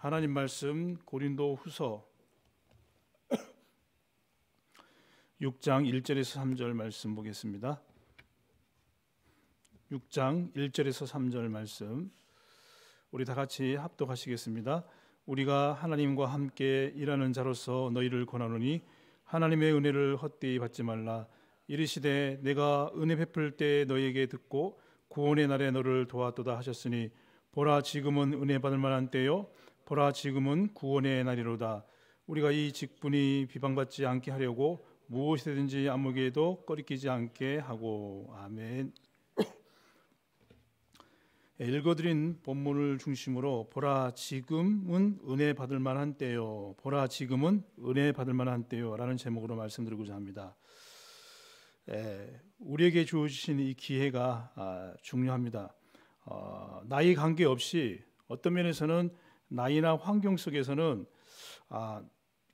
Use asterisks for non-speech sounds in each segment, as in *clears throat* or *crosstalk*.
하나님 말씀 고린도 후서 6장 1절에서 3절 말씀 보겠습니다. 6장 1절에서 3절 말씀 우리 다 같이 합독하시겠습니다. 우리가 하나님과 함께 일하는 자로서 너희를 권하노니 하나님의 은혜를 헛되이 받지 말라 이르시되 내가 은혜 베풀 때 너희에게 듣고 구원의 날에 너를 도왔도다 하셨으니 보라 지금은 은혜 받을 만한 때요 보라 지금은 구원의 날이로다. 우리가 이 직분이 비방받지 않게 하려고 무엇이든지 아무개도 꺼리끼지 않게 하고 아멘. *coughs* 읽어드린 본문을 중심으로 보라 지금은 은혜 받을 만한 때요. 보라 지금은 은혜 받을 만한 때요라는 제목으로 말씀드리고자 합니다. 에, 예, 우리에게 주어지이 기회가 아, 중요합니다. 어, 나이 관계 없이 어떤 면에서는 나이나 환경 속에서는 아,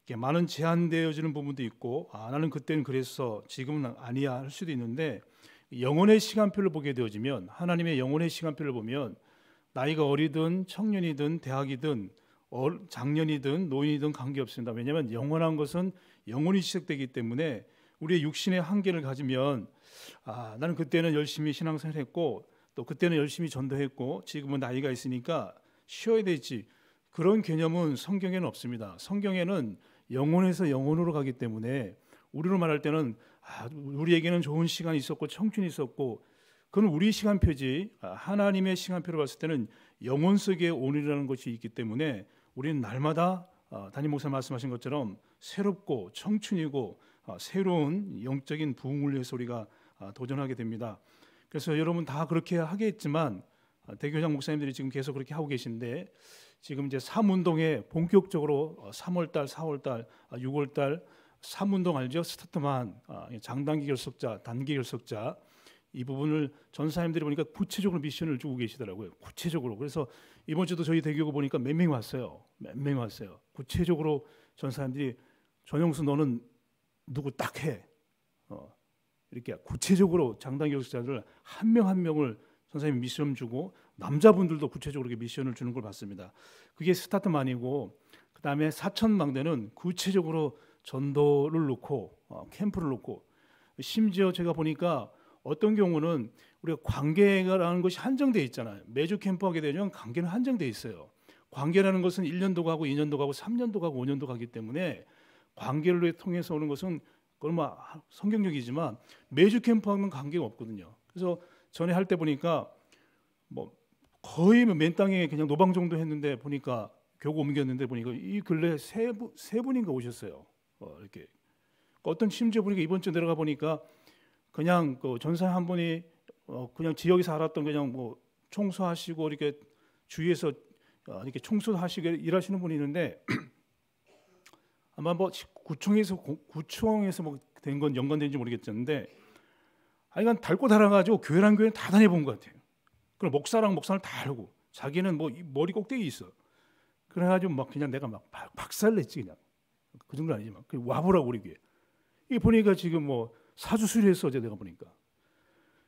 이게 많은 제한되어지는 부분도 있고 아, 나는 그때는 그랬어 지금은 아니야 할 수도 있는데 영혼의 시간표를 보게 되어지면 하나님의 영혼의 시간표를 보면 나이가 어리든 청년이든 대학이든 장년이든 노인이든 관계없습니다. 왜냐하면 영원한 것은 영원히 시작되기 때문에 우리의 육신의 한계를 가지면 아, 나는 그때는 열심히 신앙생활 했고 또 그때는 열심히 전도했고 지금은 나이가 있으니까 쉬어야 되지 그런 개념은 성경에는 없습니다. 성경에는 영혼에서 영혼으로 가기 때문에 우리로 말할 때는 아, 우리에게는 좋은 시간이 있었고 청춘이 있었고 그건 우리 시간표지 아, 하나님의 시간표로 봤을 때는 영혼 속의 오늘이라는 것이 있기 때문에 우리는 날마다 아, 담임 목사 말씀하신 것처럼 새롭고 청춘이고 아, 새로운 영적인 부흥을 위해서 우리가 도전하게 됩니다. 그래서 여러분 다 그렇게 하겠지만 어, 대교장 목사님들이 지금 계속 그렇게 하고 계신데 지금 이제 삼운동에 본격적으로 3월달, 어, 4월달, 6월달 아, 삼운동 알죠? 스타트만 아, 예, 장단기 결석자, 단기 결석자 이 부분을 전사님들이 보니까 구체적으로 미션을 주고 계시더라고요. 구체적으로 그래서 이번 주도 저희 대교구 보니까 몇 명 왔어요. 몇 명 왔어요. 구체적으로 전사님들이 전영수 너는 누구 딱 해. 어, 이렇게 구체적으로 장단 기 결석자들을 한 명한 한 명을 선생님이 미션 주고 남자분들도 구체적으로 미션을 주는 걸 봤습니다. 그게 스타트만이고 그다음에 사천망대는 구체적으로 전도를 놓고 어, 캠프를 놓고 심지어 제가 보니까 어떤 경우는 우리가 관계라는 것이 한정돼 있잖아요. 매주 캠프하게 되면 관계는 한정돼 있어요. 관계라는 것은 1년도 가고 2년도 가고 3년도 가고 5년도 가기 때문에 관계를 통해서 오는 것은 그건 뭐 성경적이지만 매주 캠프하면 관계가 없거든요. 그래서 전에 할 때 보니까 뭐 거의 뭐 맨 땅에 그냥 노방 정도 했는데 보니까 교구 옮겼는데 보니까 이 근래 세, 부, 세 분인가 오셨어요. 어, 이렇게 그 어떤 심지어 보니까 이번 주 내려가 보니까 그냥 그 전사 한 분이 어, 그냥 지역에서 알았던 그냥 뭐 청소하시고 이렇게 주위에서 어, 이렇게 청소하시게 일하시는 분이 있는데 *clears throat* 아마 뭐 구청에서 구청에서 뭐 된 건 연관된지 모르겠는데 아니, 여건 달고 달아가지고 교회란 교회 는다 다녀본 것 같아요. 그럼 목사랑 목사를 다 알고 자기는 뭐 머리 꼭대기 있어. 그래가지고 막 그냥 내가 막 박살냈지 그냥. 그 정도 아니지만 와보라고 우리 교회. 이 보니까 지금 뭐 사주수리했어 어제 내가 보니까.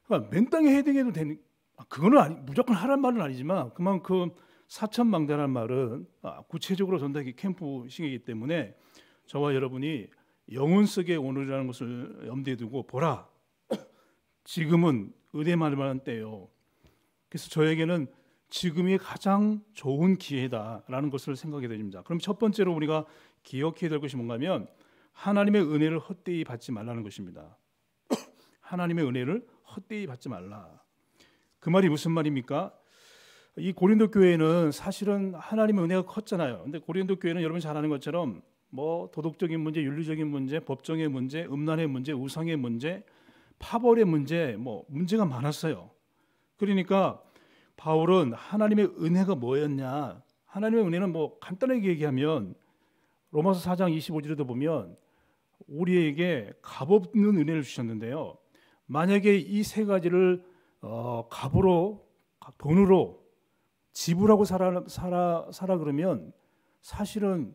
그러니까 맨땅에 헤딩해도 되는 아, 그거는 아니, 무조건 하란 말은 아니지만 그만큼 사천망대란 말은 아, 구체적으로 전달이 캠프식이기 때문에 저와 여러분이 영혼 속의 오늘이라는 것을 염두에 두고 보라 지금은 은혜 말만한 때요. 그래서 저에게는 지금이 가장 좋은 기회다라는 것을 생각이 됩니다. 그럼 첫 번째로 우리가 기억해야 될 것이 뭔가면 하나님의 은혜를 헛되이 받지 말라는 것입니다. *coughs* 하나님의 은혜를 헛되이 받지 말라. 그 말이 무슨 말입니까? 이 고린도 교회는 사실은 하나님의 은혜가 컸잖아요. 근데 고린도 교회는 여러분 잘 아는 것처럼 뭐 도덕적인 문제, 윤리적인 문제, 법정의 문제, 음란의 문제, 우상의 문제, 파벌의 문제 뭐 문제가 많았어요. 그러니까 바울은 하나님의 은혜가 뭐였냐? 하나님의 은혜는 뭐 간단하게 얘기하면 로마서 4장 25절에도 보면 우리에게 값없는 은혜를 주셨는데요. 만약에 이 세 가지를 어, 값으로 돈으로 지불하고 살아 살아 살아 그러면 사실은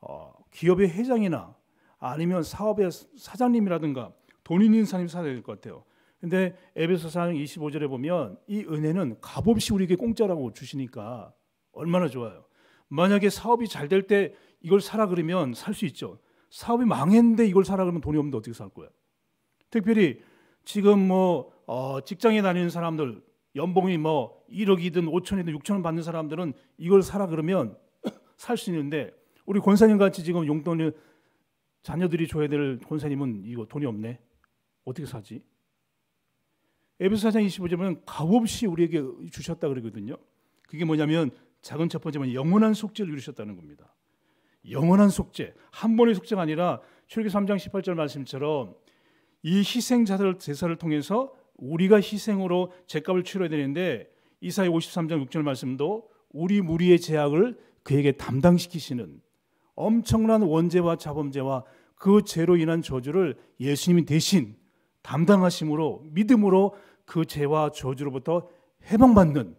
어, 기업의 회장이나 아니면 사업의 사장님이라든가 돈 있는 사람이 사야 될 것 같아요. 근데 에베소 4장 25절에 보면 이 은혜는 값없이 우리에게 공짜라고 주시니까 얼마나 좋아요. 만약에 사업이 잘 될 때 이걸 사라 그러면 살 수 있죠. 사업이 망했는데 이걸 사라 그러면 돈이 없는데 어떻게 살 거야? 특별히 지금 뭐 어, 직장에 다니는 사람들 연봉이 뭐 1억이든 5천이든 6천원 받는 사람들은 이걸 사라 그러면 *clears throat* 살 수 있는데 우리 권사님 같이 지금 용돈을 자녀들이 줘야 될 권사님은 이거 돈이 없네. 어떻게 사지? 에베소 4장 25절은 값없이 우리에게 주셨다 그러거든요. 그게 뭐냐면 작은 첫 번째만 영원한 속죄를 이루셨다는 겁니다. 영원한 속죄. 한 번의 속죄가 아니라 출애 3장 18절 말씀처럼 이 희생자들 제사를 통해서 우리가 희생으로 죄값을 치러야 되는데 이사의 53장 6절 말씀도 우리 무리의 죄악을 그에게 담당시키시는 엄청난 원죄와 자범죄와 그 죄로 인한 저주를 예수님이 대신 담당하심으로 믿음으로 그 죄와 저주로부터 해방받는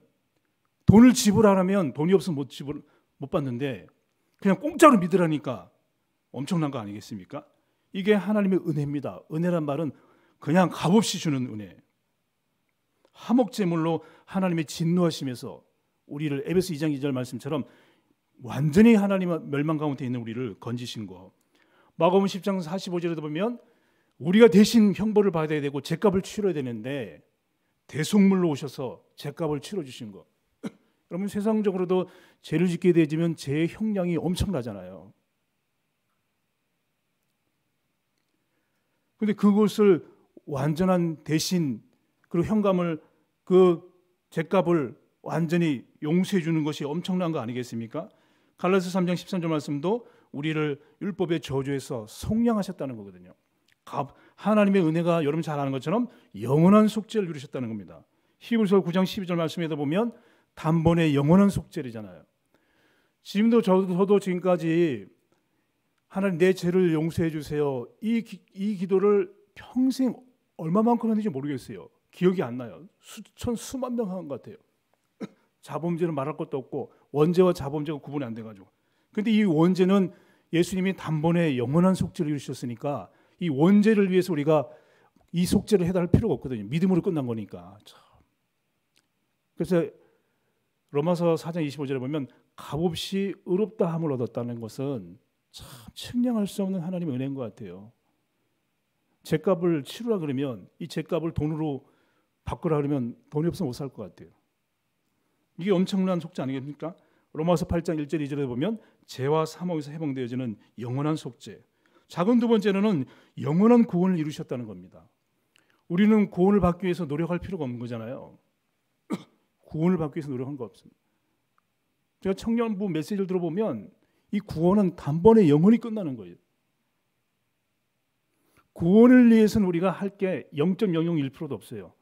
돈을 지불하라면 돈이 없으면 못 지불 못 받는데 그냥 공짜로 믿으라니까 엄청난 거 아니겠습니까? 이게 하나님의 은혜입니다. 은혜란 말은 그냥 값없이 주는 은혜. 화목제물로 하나님의 진노하심에서 우리를 에베소 2장 2절 말씀처럼 완전히 하나님 의 멸망 가운데 있는 우리를 건지신 거. 마가복음 10장 45절에도 보면 우리가 대신 형벌을 받아야 되고 죄값을 치러야 되는데 대속물로 오셔서 죄값을 치러 주신 거. *clears throat* 여러분 세상적으로도 죄를 짓게 되지면 죄의 형량이 엄청나잖아요. 근데 그것을 완전한 대신 그리고 형감을 그 죄값을 완전히 용서해 주는 것이 엄청난 거 아니겠습니까? 갈라디아서 3장 13절 말씀도 우리를 율법의 저주에서 속량하셨다는 거거든요. 하나님의 은혜가 여러분 잘 아는 것처럼 영원한 속죄를 누리셨다는 겁니다. 히브리서 9장 12절 말씀에도 보면 단번에 영원한 속죄이잖아요. 지금도 저도, 지금까지 하나님 내 죄를 용서해 주세요. 이, 이 기도를 평생 얼마만큼 했는지 모르겠어요. 기억이 안 나요. 수천 수만 명 한 것 같아요. *clears throat* 자범죄는 말할 것도 없고 원죄와 자범죄가 구분이 안 돼가지고. 근데 이 원죄는 예수님이 단번에 영원한 속죄를 이루셨으니까 이 원죄를 위해서 우리가 이 속죄를 해달 필요가 없거든요. 믿음으로 끝난 거니까. 그래서 로마서 4장 25절에 보면 값없이 의롭다함을 얻었다는 것은 참 측량할 수 없는 하나님의 은혜인 것 같아요. 죄값을 치르라 그러면 이 죄값을 돈으로 바꾸라 그러면 돈이 없으면 못 살 것 같아요. 이게 엄청난 속죄 아니겠습니까? 로마서 8장 1절 2절에 보면 죄와 사망에서 해방되어지는 영원한 속죄. 작은 두 번째로는 영원한 구원을 이루셨다는 겁니다. 우리는 구원을 받기 위해서 노력할 필요가 없는 거잖아요. *clears throat* 구원을 받기 위해서 노력한 거 없습니다. 제가 청년부 메시지를 들어보면 이 구원은 단번에 영원히 끝나는 거예요. 구원을 위해서는 우리가 할 게 0.001%도 없어요.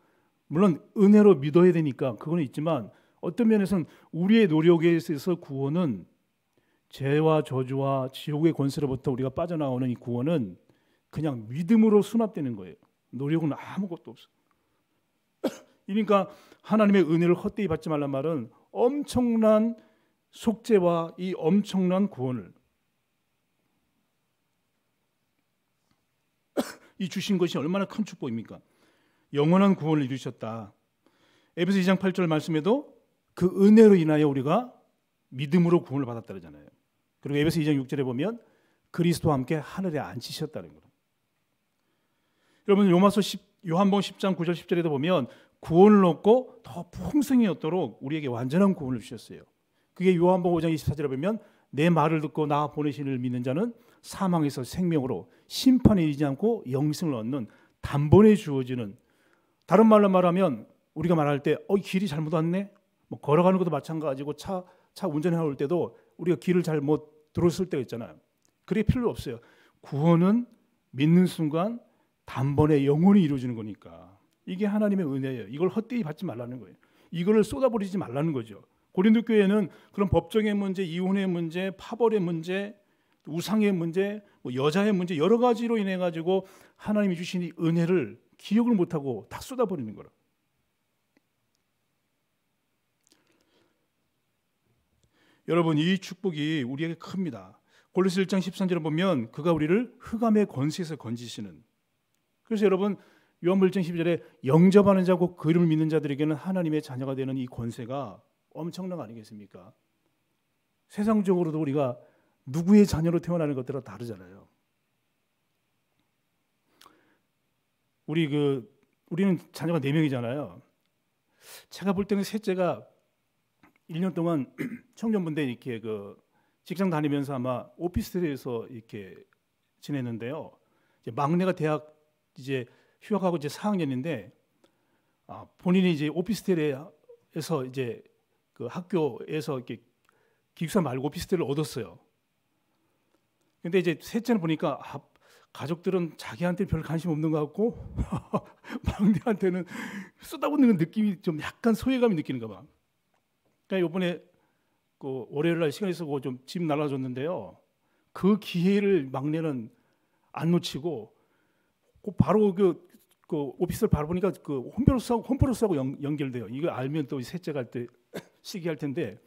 물론 은혜로 믿어야 되니까 그건 있지만 어떤 면에서는 우리의 노력에 있어서 구원은 죄와 저주와 지옥의 권세로부터 우리가 빠져나오는 이 구원은 그냥 믿음으로 수납되는 거예요. 노력은 아무것도 없어. 그러니까 *clears throat* 하나님의 은혜를 헛되이 받지 말란 말은 엄청난 속죄와 이 엄청난 구원을 *clears throat* 이 주신 것이 얼마나 큰 축복입니까? 영원한 구원을 이루셨다. 에베소 2장 8절 말씀에도 그 은혜로 인하여 우리가 믿음으로 구원을 받았다 그러잖아요. 그리고 에베소 2장 6절에 보면 그리스도와 함께 하늘에 앉히셨다는 거예요. 여러분 요마서 10, 요한복 10장 9절 10절에도 보면 구원을 얻고 더 풍성히 얻도록 우리에게 완전한 구원을 주셨어요. 그게 요한복 5장 24절에 보면 내 말을 듣고 나 보내신 을 믿는 자는 사망에서 생명으로 심판에 이르지 않고 영생을 얻는 단번에 주어지는 다른 말로 말하면 우리가 말할 때어 길이 잘못 왔네 뭐 걸어가는 것도 마찬가지고 차 차 운전해 올 때도 우리가 길을 잘못 들었을 때가 있잖아요. 그게 필요 없어요. 구원은 믿는 순간 단번에 영혼이 이루어지는 거니까 이게 하나님의 은혜예요. 이걸 헛되이 받지 말라는 거예요. 이거를 쏟아버리지 말라는 거죠. 고린도 교회는 그런 법정의 문제, 이혼의 문제, 파벌의 문제, 우상의 문제, 뭐 여자의 문제 여러 가지로 인해 가지고 하나님이 주신 이 은혜를 기억을 못하고 다 쏟아버리는 거라. 여러분 이 축복이 우리에게 큽니다. 골로새 1장 13절에 보면 그가 우리를 흑암의 권세에서 건지시는 그래서 여러분 요한물증 12절에 영접하는 자고 그 이름을 믿는 자들에게는 하나님의 자녀가 되는 이 권세가 엄청난 거 아니겠습니까? 세상적으로도 우리가 누구의 자녀로 태어나는 것들과 다르잖아요. 우리 그 우리는 자녀가 네 명이잖아요. 제가 볼 때는 셋째가 1년 동안 *clears throat* 청년분들 이렇게 그 직장 다니면서 아마 오피스텔에서 이렇게 지냈는데요. 이제 막내가 대학 이제 휴학하고 이제 4학년인데 아, 본인이 이제 오피스텔에서 이제 그 학교에서 이렇게 기숙사 말고 오피스텔을 얻었어요. 근데 이제 셋째는 보니까 아, 가족들은 자기한테 별 관심 없는 것 같고 *laughs* 막내한테는 쓰다보는 느낌이 좀 약간 소외감이 느끼는가 봐. 제가 이번에 그 월요일 날 시간 있어서 좀집 날라줬는데요. 그 기회를 막내는 안 놓치고 그 바로 그, 그 오피스를 바로 보니까 그홈플로스하고홈플로스하고 연, 결돼요 이거 알면 또 셋째 갈 때 *coughs* 시기할 텐데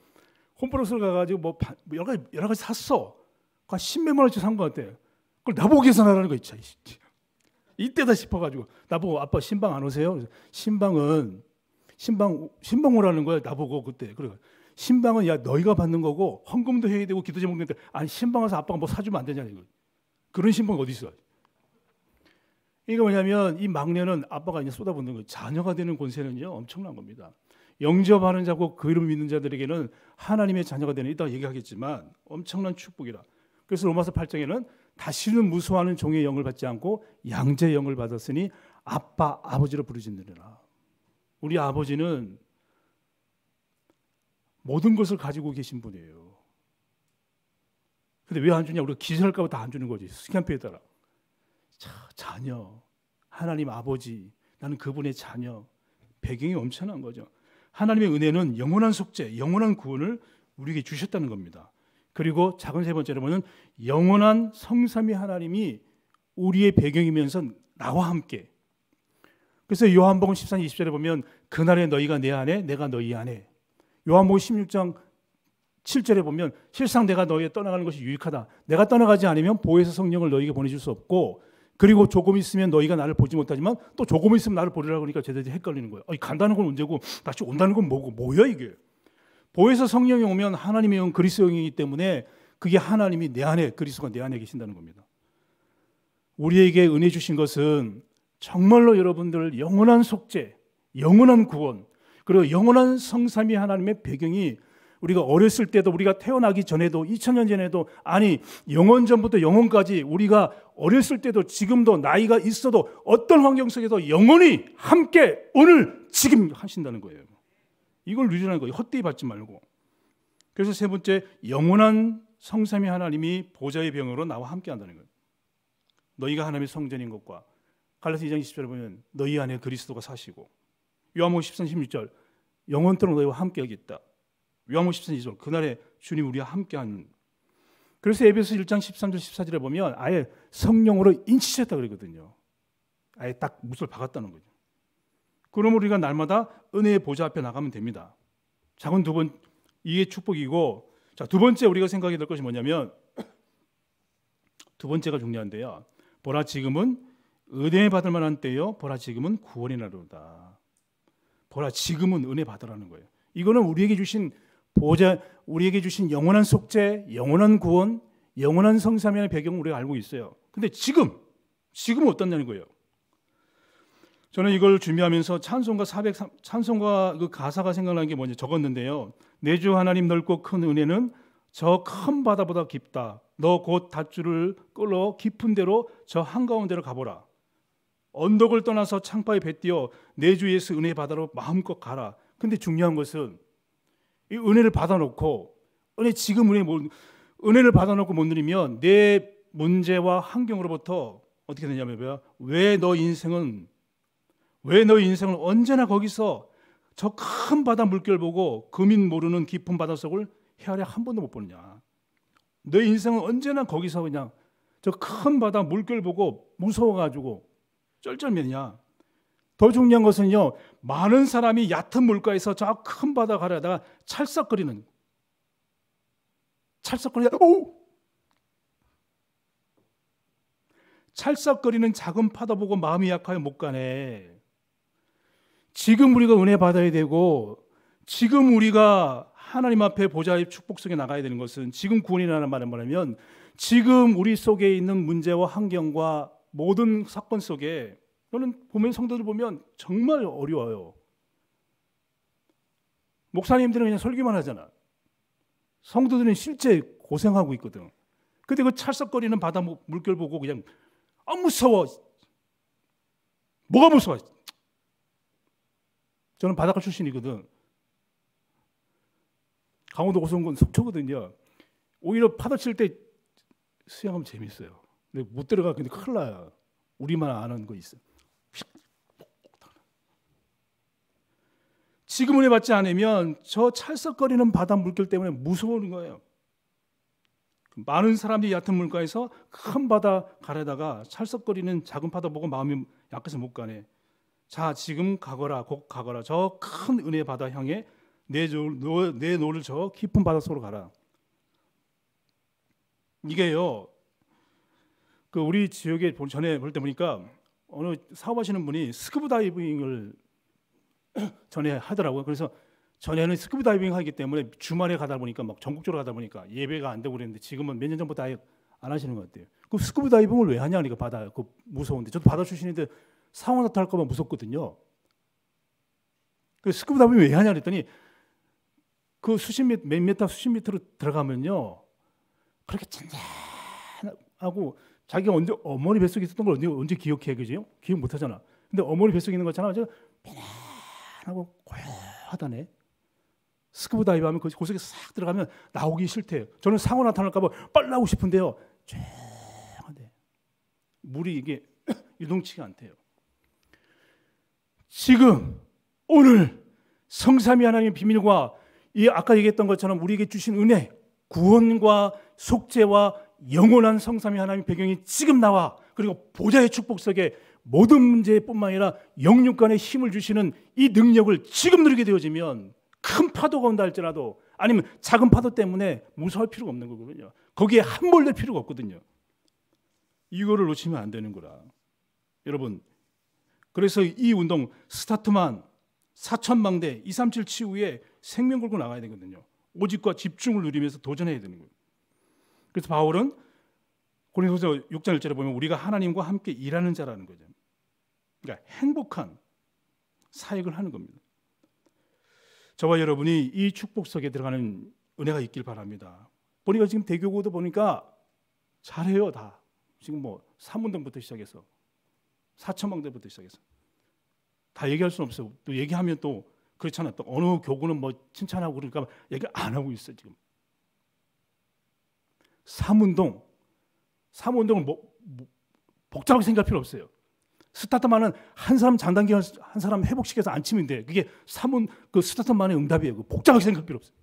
홈플로스를 가가지고 뭐, 뭐 여러 가지 여러 가지 샀어. 그 십몇만 원치 산것 같아. 그걸 나보고 계산하라는 거 있지. 이때다 싶어가지고 나보고 아빠 신방 안 오세요? 신방은 신방 신방 오라는 거야 나보고 그때 그래 신방은 야 너희가 받는 거고 헌금도 해야 되고 기도 제목도 아니 신방 와서 아빠가 뭐 사주면 안 되냐 이거 그런 신방 어디 있어? 이게 뭐냐면 이 막내는 아빠가 이제 쏟아붓는 거 자녀가 되는 권세는요 엄청난 겁니다. 영접하는 자고 그 이름 믿는 자들에게는 하나님의 자녀가 되는 이따 얘기하겠지만 엄청난 축복이라. 그래서 로마서 8장에는 다시는 무서워하는 종의 영을 받지 않고 양제 영을 받았으니 아빠 아버지로 부르짖느니라. 우리 아버지는 모든 것을 가지고 계신 분이에요. 근데 왜 안 주냐? 우리가 기절할까봐 다안 주는 거지. 스캔피에 따라. 자, 자녀. 하나님 아버지. 나는 그분의 자녀. 배경이 엄청난 거죠. 하나님의 은혜는 영원한 속죄, 영원한 구원을 우리에게 주셨다는 겁니다. 그리고 작은 세 번째로는 영원한 성삼위 하나님이 우리의 배경이면서 나와 함께 그래서 요한복음 1 3장 20절에 보면 그날에 너희가 내 안에 내가 너희 안에 요한복음 16장 7절에 보면 실상 내가 너희에 떠나가는 것이 유익하다. 내가 떠나가지 않으면 보혜사 성령을 너희에게 보내줄 수 없고 그리고 조금 있으면 너희가 나를 보지 못하지만 또 조금 있으면 나를 보리라 그러니까 제대로 헷갈리는 거예요. 아니, 간다는 건 언제고 다시 온다는 건 뭐고 뭐야 이게? 보혜사 성령이 오면 하나님의 영 그리스도 영이기 때문에 그게 하나님이 내 안에 그리스가내 안에 계신다는 겁니다. 우리에게 은혜 주신 것은 정말로 여러분들 영원한 속죄, 영원한 구원, 그리고 영원한 성삼위 하나님의 배경이 우리가 어렸을 때도 우리가 태어나기 전에도 2000년 전에도 아니 영원 전부터 영원까지 우리가 어렸을 때도 지금도 나이가 있어도 어떤 환경 속에서 영원히 함께 오늘 지금 하신다는 거예요. 이걸 누리는 거예요. 헛되이 받지 말고. 그래서 세 번째 영원한 성삼위 하나님이 보좌의 병으로 나와 함께 한다는 거예요. 너희가 하나님의 성전인 것과 갈라서 2장 20절에 보면 너희 안에 그리스도가 사시고 요한복음 13장 16절 영원토록 너희와 함께 여기 있다. 요한복음 13장 6절 그날에 주님 우리와 함께하는 그래서 에베소 1장 13절 14절에 보면 아예 성령으로 인치셨다 그러거든요. 아예 딱 못을 박았다는 거죠. 그럼 우리가 날마다 은혜의 보좌 앞에 나가면 됩니다. 작은 두 번, 이게 축복이고, 자, 두 번째 우리가 생각이 될 것이 뭐냐면, *clears throat* 두 번째가 중요한데요. 보라 지금은 은혜 받을 만한 때요. 보라 지금은 구원이 나로다. 보라 지금은 은혜 받으라는 거예요. 이거는 우리에게 주신 보좌 우리에게 주신 영원한 속죄, 영원한 구원, 영원한 성사면의 배경을 우리가 알고 있어요. 근데 지금 지금 어떠냐는 거예요. 저는 이걸 준비하면서 찬송가 400 찬송가 그 가사가 생각난게 뭔지 적었는데요. 내주 하나님 넓고 큰 은혜는 저 큰 바다보다 깊다. 너 곧 닷줄을 끌어 깊은 데로 저 한가운데로 가보라. 언덕을 떠나서 창파에 뱉뛰어 내주 예수 은혜 바다로 마음껏 가라. 근데 중요한 것은 이 은혜를 받아놓고 은혜 지금 은혜 못, 은혜를 받아놓고 못 누리면 내 문제와 환경으로부터 어떻게 되냐면 왜 너 인생은 왜 너 인생은 언제나 거기서 저 큰 바다 물결 보고 금인 모르는 깊은 바다 속을 헤아려 한 번도 못 보느냐. 너 인생은 언제나 거기서 그냥 저 큰 바다 물결 보고 무서워가지고 쩔쩔매냐? 더 중요한 것은요, 많은 사람이 얕은 물가에서 저 큰 바다 가려다가 찰싹거리는 찰싹거리다 오 찰싹거리는 작은 파도 보고 마음이 약하여 못 가네. 지금 우리가 은혜 받아야 되고 지금 우리가 하나님 앞에 보좌의 축복 속에 나가야 되는 것은 지금 구원이라는 말은 뭐냐면 지금 우리 속에 있는 문제와 환경과 모든 사건 속에 저는 보면 성도들 보면 정말 어려워요. 목사님들은 그냥 설교만 하잖아. 성도들은 실제 고생하고 있거든. 근데 그 찰싹거리는 바다 뭐, 물결 보고 그냥 아 무서워. 뭐가 무서워? 저는 바닷가 출신이거든. 강원도 고성군 속초거든요. 오히려 파도 칠 때 수영하면 재밌어요. 근데 못 들어가 근데 큰일 나요. 우리만 아는 거 있어. 지금 은혜 받지 않으면 저 찰썩거리는 바다 물결 때문에 무서운 거예요. 많은 사람들이 얕은 물가에서 큰 바다 가려다가 찰썩거리는 작은 바다 보고 마음이 약해서 못 가네. 자, 지금 가거라, 곧 가거라. 저 큰 은혜 바다 향해 내, 노, 내 노를 저 깊은 바다 속으로 가라. 이게요, 그 우리 지역에 전에 볼 때 보니까 어느 사업하시는 분이 스쿠버 다이빙을 *clears throat* 전에 하더라고요. 그래서 전에는 스쿠버 다이빙 하기 때문에 주말에 가다 보니까 막 전국적으로 가다 보니까 예배가 안 되고 그랬는데 지금은 몇 년 전부터 아예 안 하시는 것 같아요. 그 스쿠버 다이빙을 왜 하냐 그러니까 바다 그 무서운데 저도 바다 출신인데 상어 나타날까 봐 무섭거든요. 그 스쿠버 다이빙 왜 하냐 그랬더니 그 수십 미, 터몇 미터 수십 미터로 들어가면요 그렇게 진짜하고 자기가 언제 어머니 뱃속에 있었던 걸 언제, 언제 기억해 그죠? 기억 못 하잖아. 근데 어머니 뱃속에 있는 것처럼 아주 편안하고 고요하다네. 스쿠버 다이브 하면 그 속에 싹 들어가면 나오기 싫대요. 저는 상어 나타날까 봐 빨라고 싶은데요. 조용하대. 물이 이게 *clears throat* 유동치가 않대요. 지금 오늘 성삼위 하나님의 비밀과 이 아까 얘기했던 것처럼 우리에게 주신 은혜, 구원과 속죄와 영원한 성삼위 하나님 배경이 지금 나와 그리고 보좌의 축복 속에 모든 문제뿐만 아니라 영육간의 힘을 주시는 이 능력을 지금 누리게 되어지면 큰 파도가 온다 할지라도 아니면 작은 파도 때문에 무서울 필요가 없는 거거든요. 거기에 함몰될 필요가 없거든요. 이거를 놓치면 안 되는 거라. 여러분, 그래서 이 운동 스타트만 4천망대 237 치후에 생명 걸고 나가야 되거든요. 오직과 집중을 누리면서 도전해야 되는 거예요. 그래서 바울은 고린도서 6장 1절에 보면 우리가 하나님과 함께 일하는 자라는 거죠. 그러니까 행복한 사역을 하는 겁니다. 저와 여러분이 이 축복 속에 들어가는 은혜가 있길 바랍니다. 보니까 지금 대교구도 보니까 잘해요 다. 지금 뭐 사문단부터 시작해서 사천방대부터 시작해서 다 얘기할 수는 없어요. 또 얘기하면 또 그렇잖아. 또 어느 교구는 뭐 칭찬하고 그러니까 얘기 안 하고 있어 지금. 삼운동. 삼운동을 뭐, 뭐, 복잡하게 생각할 필요 없어요. 스타트만은 한 사람 장단기 한 사람 회복시켜서 안 치면 돼. 그게 삼운 그 스타트만의 응답이에요. 그 복잡하게 생각할 필요 없어요.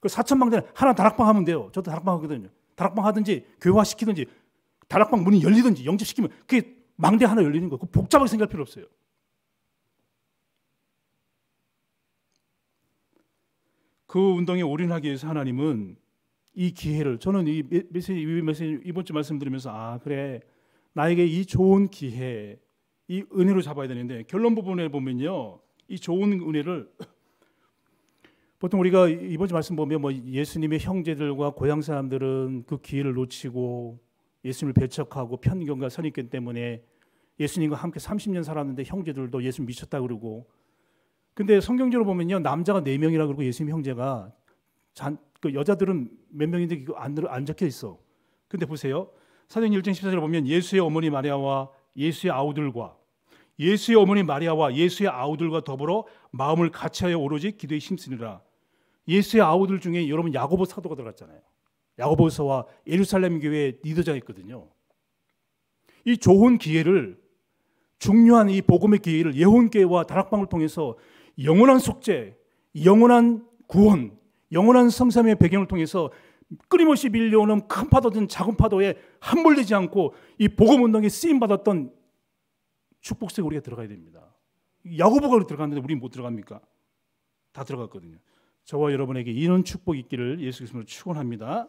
그 사천방 되는 하나 다락방 하면 돼요. 저도 다락방 하거든요. 다락방 하든지 교화 시키든지 다락방 문이 열리든지 영접시키면 그게 망대 하나 열리는 거예요. 그 복잡하게 생각할 필요 없어요. 그 운동에 올인하기 위해서 하나님은 이 기회를 저는 이 메시지, 이 메시지 이번 주 말씀드리면서 아 그래 나에게 이 좋은 기회 이 은혜로 잡아야 되는데 결론 부분에 보면요 이 좋은 은혜를 *clears throat* 보통 우리가 이번 주 말씀 보면 뭐 예수님의 형제들과 고향 사람들은 그 기회를 놓치고 예수님을 배척하고 편견과 선입견 때문에 예수님과 함께 30년 살았는데 형제들도 예수 미쳤다 그러고 근데 성경적으로 보면요 남자가 4명이라 그러고 예수님 형제가 그 여자들은 몇 명인데 이거 안, 안 적혀 있어. 근데 보세요. 사도행 1장 14절을 보면 예수의 어머니 마리아와 예수의 아우들과 예수의 어머니 마리아와 예수의 아우들과 더불어 마음을 같이하여 오로지 기도에 힘쓰니라. 예수의 아우들 중에 여러분 야고보 사도가 들어갔잖아요. 야고보서와 예루살렘 교회의 리더자였거든요. 이 좋은 기회를 중요한 이 복음의 기회를 예혼교회와 다락방을 통해서 영원한 속죄, 영원한 구원, 영원한 성삼의 배경을 통해서 끊임없이 밀려오는 큰 파도든 작은 파도에 함몰되지 않고 이 복음 운동에 쓰임 받았던 축복 속에 우리가 들어가야 됩니다. 야고보가 들어갔는데 우리 못 들어갑니까? 다 들어갔거든요. 저와 여러분에게 이런 축복이 있기를 예수 그리로 축원합니다.